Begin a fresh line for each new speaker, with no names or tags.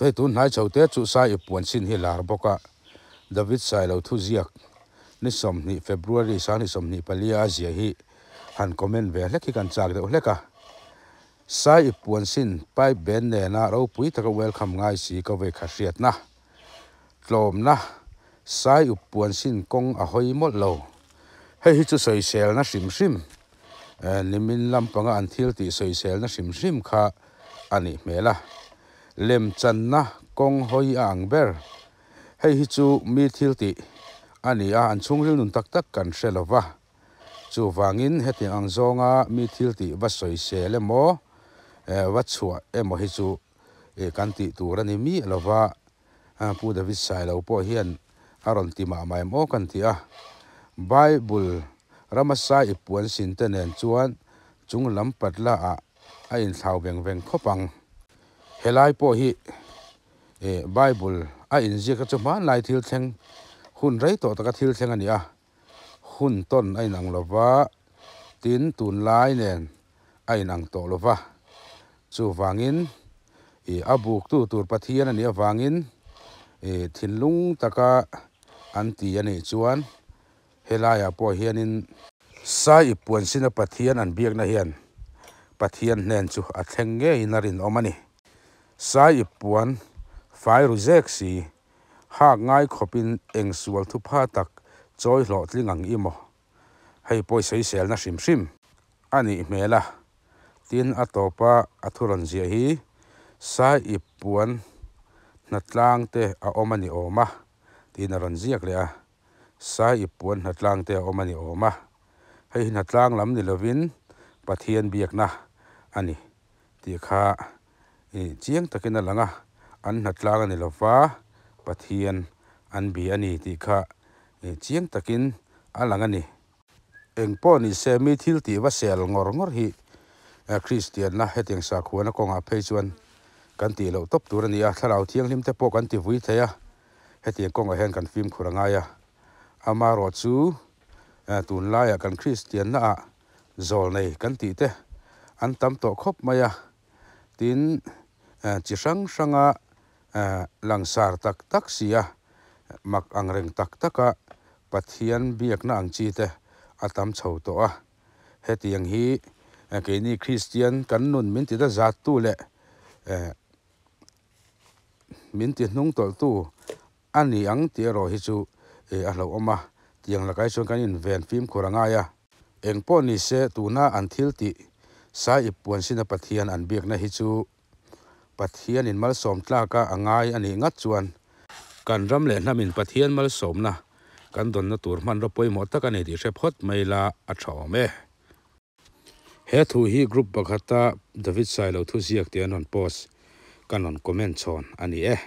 ตตุนหายเฉาเตะจุสายปวนสินฮิลาร์บกะดาวิดสายเราทุเรียกนิสมนีเฟบรุรีสานิสมนีเปลีอาเซียฮีฮันคอมเมนต์เวลกิกันจากเดอเลกะสายปวนสินไปเบนเนนาเราปุยตะกเวลคำง่ายสีกเวคัเสียดนะโลมนะสายอุปวนสินกงอหอยมดโลให้ฮิจุสอยเซลนะสิมสิมนิมินลำปังอันทิลติสอยเซลนะสิมสิมค่ะอันนี้เมล่ะเลมจันนะกงหอยอ่างเบรให้ฮิจูมีทิลติอันนี้อันชงเรื่องนุนตักตักกันเชลวะจูวางินเฮติอังซองามีทิลติวัดสวยเสเลโมวัดชัวเอโมฮิจูเอกันติตัวนีมีลวะผู้ดวิสัยเราพ่อเฮียนอารมณ์ที่มาไม่โมกันตีอ่ะไบเบิลรามาสายปวนสินเตเนนจวนจุงลำปัดละอ่ะไอ้สาวาเวงเวงขบังเฮลไลโอฮีเอไบเบิลไออินเจก็จะมาไล่ทิลเซงหุ่นไรตัวตะกทิลเซงอันนี้อะหุ่นต้นไอหนังลบวะตินตุนไลเนนไอหนังโตลบะจูฟังอินเอออบุกตู้ตูปะเทียนอันนี้ฟังอินเอทินลุงตะกะอันตีอันนี้ชวนเฮลไยอาโปเฮียนินสายป่วนสินปะเทียนอันเบียกนะเฮียนปะเทียนเนนจูอัดเทงเงยนารินออมาเนี่สายอิปวนไฟรูเซกสีหากง่ายขบินเองสวลทุพาตักจอยหลอดลิงังอิมอให้ปอยใส่เซลนะชิมชิมอันนี้เมล่ะตินอตโตปะอัทุรันเจียฮีสายอิปวนนัดลางเตออมันิโอมาตินรันเจียกเลยอะสายอิปวนนัดลางเตออมันิโอมาให้นัดลางลำนิลวินปะเทียนเบียกนะอันนี้ที่ข้าเจียงตะกินอะไรละงะอันหัดลางนี่ลาฟ้าปะเทียนอันบีอันนี้ตีขาเเจียงตะกินอันละงะนี่เอ็งพ่อนี่เซมิทิลตีว่าเซลงอร์งอร์ฮีคริสเตียนนะเฮติงสักหัวนักกองอาเพจวนกันตีเหล่าตบตัวนี่อ่ะถ้าเราเที่ยงลิมเตปกันตีวุ้ยเทียเฮติงกองอาเฮนกันฟิล์มขุนง่ายอะอามาโรจูตุนไล่กันคริสเตียนนะจอลเน่กันตีเตอันตั้มโตครบไหมอ่ะทิ้ chi sang sanga langsar tak tak sia mak angreng tak taka pathian biakna ang chi te atam chho to hết tiếng hi ờ, cái ni christian kan nôn mình ti đã zat tu lệ, mình ti hnung tol tu ani ang ti ro hi chu e a hlo oma tiang lakai chuan kan in ven phim khuranga ya engpo ni se tuna an thil ti sa ipuan sina pathian an na hết chu pathian in mal som tla ka angai ani nga kan ram le nam in pathian mal na kan don na tur man ro poi mo di she phot mai la a chaw he thu hi group pakhata david sailo thu siak te anon post kan on comment chon ani e eh.